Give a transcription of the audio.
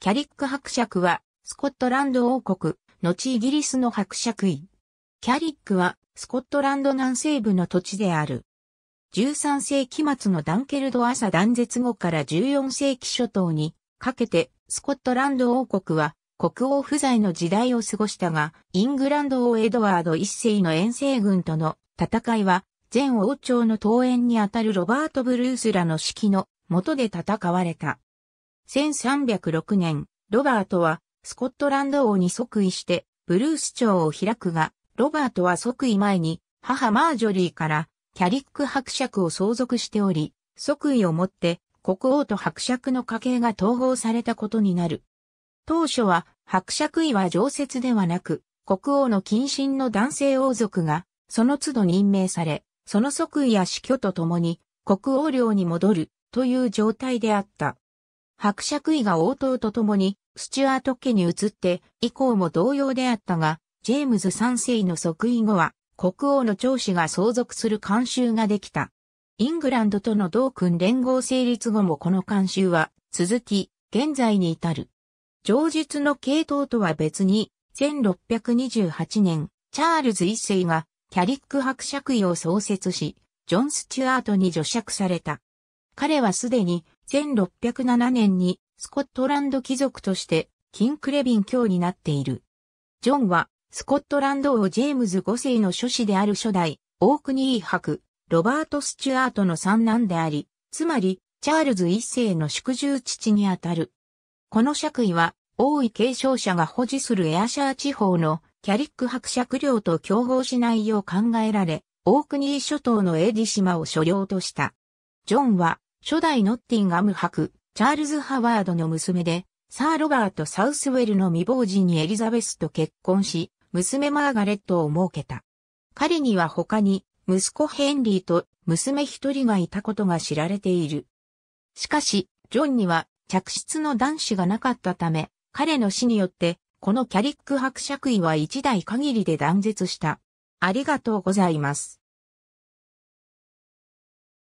キャリック伯爵は、スコットランド王国、後イギリスの伯爵位。キャリックは、スコットランド南西部の土地である。13世紀末のダンケルド朝断絶後から14世紀初頭にかけて、スコットランド王国は、国王不在の時代を過ごしたが、イングランド王エドワード一世の遠征軍との戦いは、前王朝の登園にあたるロバート・ブルースらの指揮の元で戦われた。1306年、ロバートはスコットランド王に即位してブルース朝を開くが、ロバートは即位前に母マージョリーからキャリック伯爵を相続しており、即位をもって国王と伯爵の家系が統合されたことになる。当初は伯爵位は常設ではなく、国王の近親の男性王族が、その都度任命され、その即位や死去とともに、国王領に戻る、という状態であった。伯爵位が応答とともに、スチュアート家に移って、以降も同様であったが、ジェームズ3世の即位後は、国王の長子が相続する慣習ができた。イングランドとの同君連合成立後もこの慣習は、続き、現在に至る。上述の系統とは別に、1628年、チャールズ一世が、キャリック伯爵位を創設し、ジョン・スチュアートに除爵された。彼はすでに1607年にスコットランド貴族としてキンクレビン卿になっている。ジョンはスコットランド王ジェームズ5世の諸子である初代オークニー博ロバート・スチュアートの三男であり、つまりチャールズ1世の祝従父にあたる。この爵位は王位継承者が保持するエアシャー地方のキャリック伯爵領と競合しないよう考えられ、オークニー諸島のエディ島を所領とした。ジョンは初代ノッティンガム博、チャールズ・ハワードの娘で、サー・ロバート・サウスウェルの未亡人にエリザベスと結婚し、娘マーガレットを設けた。彼には他に、息子ヘンリーと娘一人がいたことが知られている。しかし、ジョンには着室の男子がなかったため、彼の死によって、このキャリック伯爵位は一代限りで断絶した。ありがとうございます。